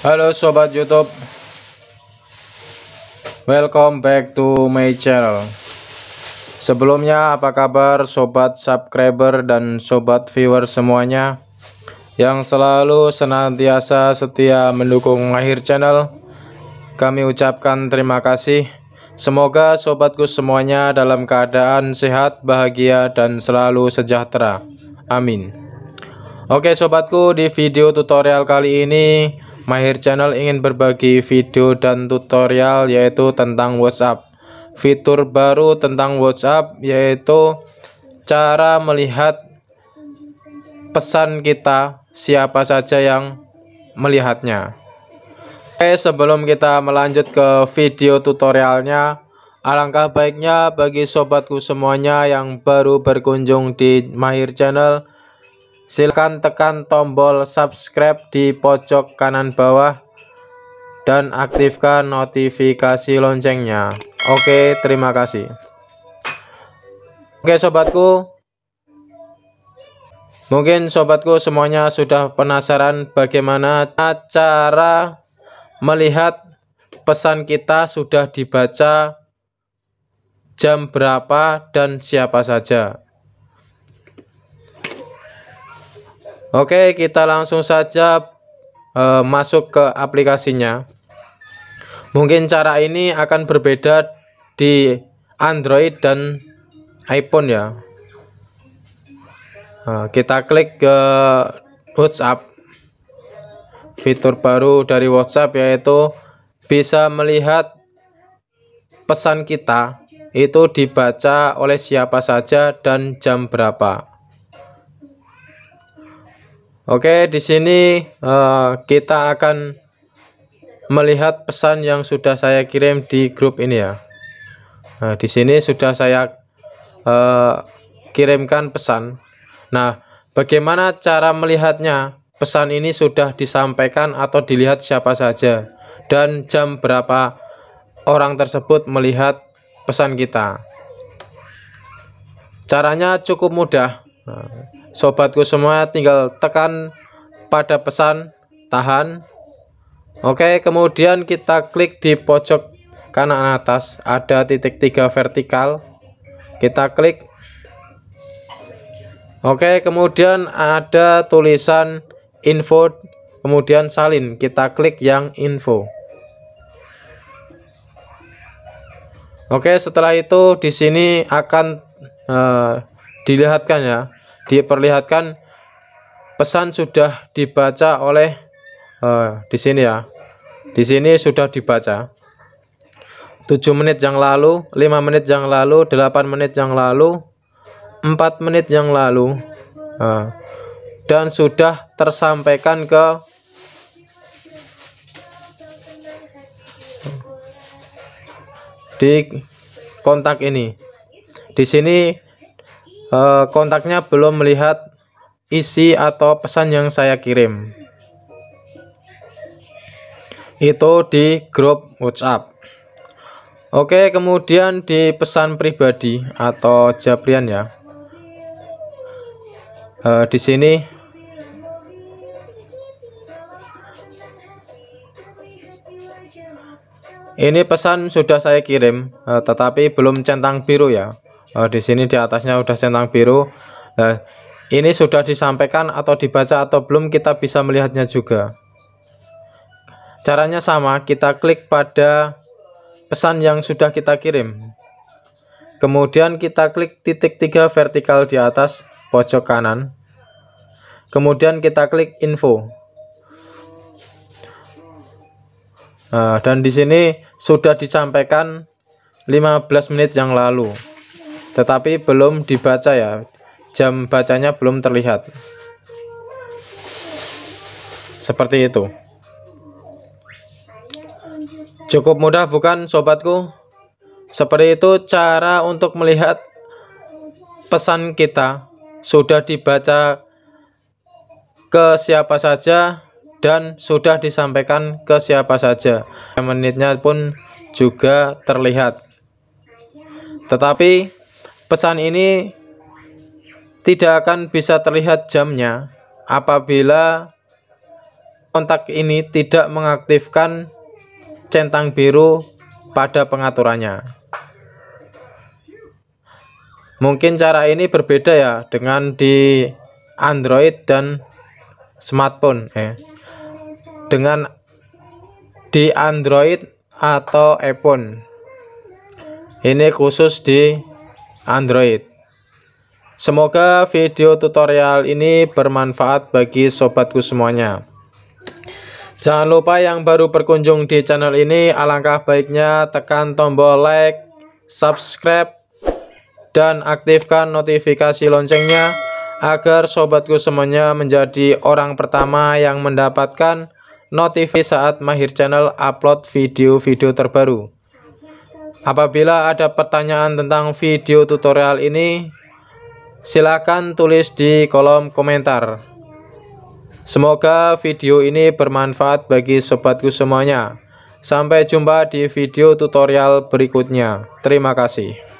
Halo sobat YouTube. Welcome back to my channel. Sebelumnya apa kabar sobat subscriber dan sobat viewer semuanya yang selalu senantiasa setia mendukung akhir channel. Kami ucapkan terima kasih. Semoga sobatku semuanya dalam keadaan sehat, bahagia dan selalu sejahtera. Amin. Oke sobatku, di video tutorial kali ini Mahir Channel ingin berbagi video dan tutorial yaitu tentang WhatsApp. Fitur baru tentang WhatsApp yaitu cara melihat pesan kita siapa saja yang melihatnya. Oke, sebelum kita melanjut ke video tutorialnya, Alangkah baiknya bagi sobatku semuanya yang baru berkunjung di Mahir Channel, Silakan tekan tombol subscribe di pojok kanan bawah dan aktifkan notifikasi loncengnya. Oke, terima kasih. Oke sobatku, mungkin sobatku semuanya sudah penasaran bagaimana cara melihat pesan kita sudah dibaca jam berapa dan siapa saja. Oke, kita langsung saja uh, masuk ke aplikasinya. Mungkin cara ini akan berbeda di Android dan iPhone ya. Eh, kita klik ke WhatsApp. Fitur baru dari WhatsApp yaitu bisa melihat pesan kita itu dibaca oleh siapa saja dan jam berapa. Oke, di sini uh, kita akan melihat pesan yang sudah saya kirim di grup ini ya. Nah, di sini sudah saya uh, kirimkan pesan. Nah, bagaimana cara melihatnya? Pesan ini sudah disampaikan atau dilihat siapa saja dan jam berapa orang tersebut melihat pesan kita. Caranya cukup mudah. Nah, sobatku semua tinggal tekan pada pesan tahan. Oke, kemudian kita klik di pojok kanan atas ada titik tiga vertikal. Kita klik. Oke, kemudian ada tulisan info kemudian salin. Kita klik yang info. Oke, setelah itu di sini akan eh, dilihatkan ya diperlihatkan pesan sudah dibaca oleh uh, di sini ya di sini sudah dibaca 7 menit yang lalu 5 menit yang lalu 8 menit yang lalu 4 menit yang lalu uh, dan sudah tersampaikan ke di kontak ini. Di sini uh, kontaknya belum melihat isi atau pesan yang saya kirim. Itu di grup WhatsApp. Oke, kemudian di pesan pribadi atau jabrian ya. Uh, di sini Ini pesan sudah saya kirim, eh, tetapi belum centang biru ya. Oh, di sini di atasnya udah centang biru Nah, ini sudah disampaikan atau dibaca atau belum kita bisa melihatnya juga caranya sama kita klik pada pesan yang sudah kita kirim kemudian kita klik titik tiga vertikal di atas pojok kanan kemudian kita klik info Nah, dan di sini sudah disampaikan 15 menit yang lalu tetapi belum dibaca ya. Jam bacanya belum terlihat. Seperti itu. Cukup mudah bukan sobatku? Seperti itu cara untuk melihat pesan kita sudah dibaca ke siapa saja dan sudah disampaikan ke siapa saja. Menitnya pun juga terlihat. Tetapi Pesan ini tidak akan bisa terlihat jamnya apabila kontak ini tidak mengaktifkan centang biru pada pengaturannya. Mungkin cara ini berbeda ya dengan di Android dan smartphone eh. Dengan di Android atau iPhone. Ini khusus di Android. Semoga video tutorial ini bermanfaat bagi sobatku semuanya. Jangan lupa yang baru berkunjung di channel ini, alangkah baiknya tekan tombol like, subscribe, dan aktifkan notifikasi loncengnya agar sobatku semuanya menjadi orang pertama yang mendapatkan notifikasi saat Mahir Channel upload video-video terbaru. Apabila ada pertanyaan tentang video tutorial ini, silakan tulis di kolom komentar. Semoga video ini bermanfaat bagi sobatku semuanya. Sampai jumpa di video tutorial berikutnya. Terima kasih.